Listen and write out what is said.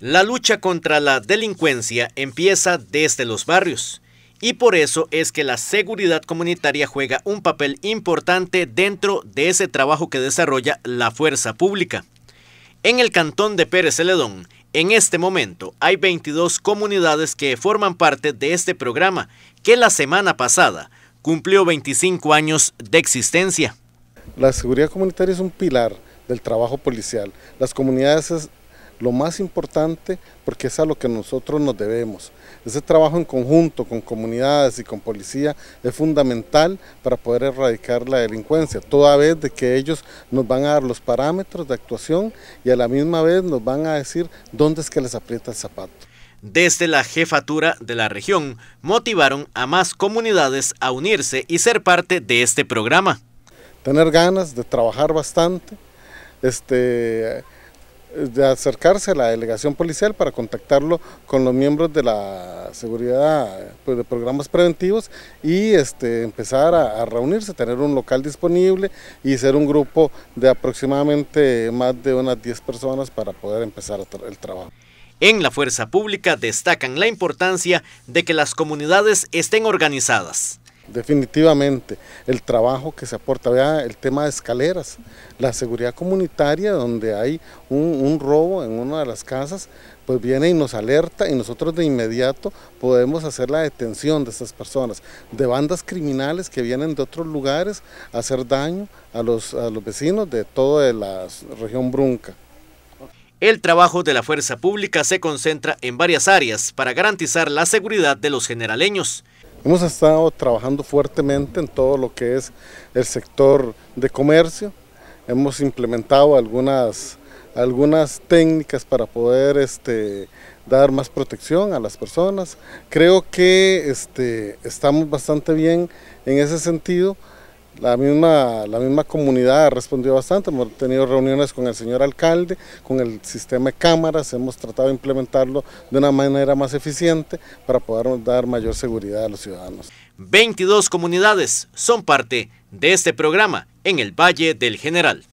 La lucha contra la delincuencia empieza desde los barrios y por eso es que la seguridad comunitaria juega un papel importante dentro de ese trabajo que desarrolla la fuerza pública. En el cantón de Pérez Celedón, en este momento hay 22 comunidades que forman parte de este programa que la semana pasada cumplió 25 años de existencia. La seguridad comunitaria es un pilar del trabajo policial. Las comunidades lo más importante porque es a lo que nosotros nos debemos. Ese trabajo en conjunto con comunidades y con policía es fundamental para poder erradicar la delincuencia, toda vez de que ellos nos van a dar los parámetros de actuación y a la misma vez nos van a decir dónde es que les aprieta el zapato. Desde la jefatura de la región motivaron a más comunidades a unirse y ser parte de este programa. Tener ganas de trabajar bastante, este, de acercarse a la delegación policial para contactarlo con los miembros de la seguridad pues, de programas preventivos y este, empezar a, a, reunirse, tener un local disponible y ser un grupo de aproximadamente más de unas 10 personas para poder empezar el trabajo. En la fuerza pública destacan la importancia de que las comunidades estén organizadas definitivamente. El trabajo que se aporta, el tema de escaleras, la seguridad comunitaria donde hay un, robo en una de las casas, pues viene y nos alerta y nosotros de inmediato podemos hacer la detención de estas personas, de bandas criminales que vienen de otros lugares a hacer daño a a los vecinos de toda la región Brunca. El trabajo de la fuerza pública se concentra en varias áreas para garantizar la seguridad de los generaleños. Hemos estado trabajando fuertemente en todo lo que es el sector de comercio. Hemos implementado algunas, algunas técnicas para poder este, dar más protección a las personas. Creo que este, estamos bastante bien en ese sentido. La misma, la misma comunidad ha respondido bastante, hemos tenido reuniones con el señor alcalde, con el sistema de cámaras, hemos tratado de implementarlo de una manera más eficiente para poder dar mayor seguridad a los ciudadanos. 22 comunidades son parte de este programa en el Valle del General.